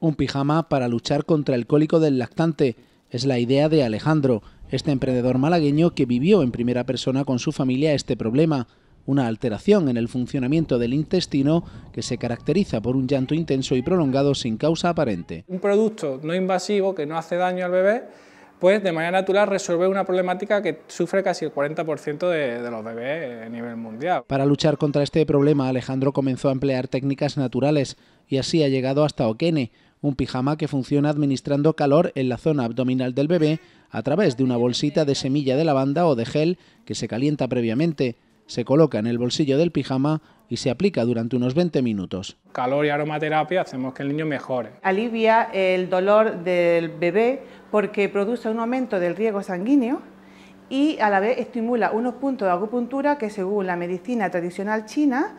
un pijama para luchar contra el cólico del lactante. Es la idea de Alejandro, este emprendedor malagueño que vivió en primera persona con su familia este problema, una alteración en el funcionamiento del intestino que se caracteriza por un llanto intenso y prolongado sin causa aparente. Un producto no invasivo que no hace daño al bebé, pues de manera natural resuelve una problemática que sufre casi el 40% de, de los bebés a nivel mundial. Para luchar contra este problema, Alejandro comenzó a emplear técnicas naturales y así ha llegado hasta Okene, un pijama que funciona administrando calor en la zona abdominal del bebé a través de una bolsita de semilla de lavanda o de gel que se calienta previamente. Se coloca en el bolsillo del pijama y se aplica durante unos 20 minutos. Calor y aromaterapia hacemos que el niño mejore. Alivia el dolor del bebé porque produce un aumento del riego sanguíneo y a la vez estimula unos puntos de acupuntura que según la medicina tradicional china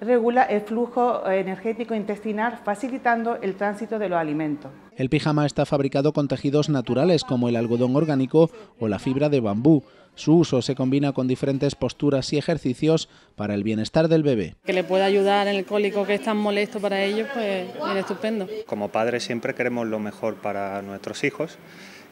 regula el flujo eh, energético intestinal facilitando el tránsito de los alimentos. El pijama está fabricado con tejidos naturales como el algodón orgánico o la fibra de bambú. Su uso se combina con diferentes posturas y ejercicios para el bienestar del bebé. Que le pueda ayudar en el cólico que es tan molesto para ellos, pues es estupendo. Como padres siempre queremos lo mejor para nuestros hijos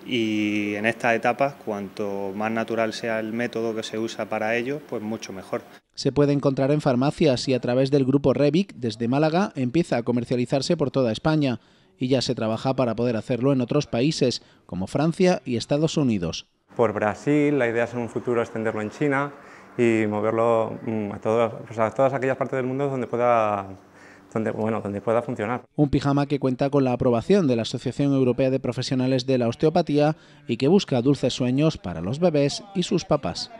y en esta etapa, cuanto más natural sea el método que se usa para ello, pues mucho mejor. Se puede encontrar en farmacias y a través del grupo Revic desde Málaga empieza a comercializarse por toda España y ya se trabaja para poder hacerlo en otros países como Francia y Estados Unidos. Por Brasil, la idea es en un futuro extenderlo en China y moverlo mm, a, todas, pues a todas aquellas partes del mundo donde pueda donde, bueno, donde pueda funcionar. Un pijama que cuenta con la aprobación de la Asociación Europea de Profesionales de la Osteopatía y que busca dulces sueños para los bebés y sus papás.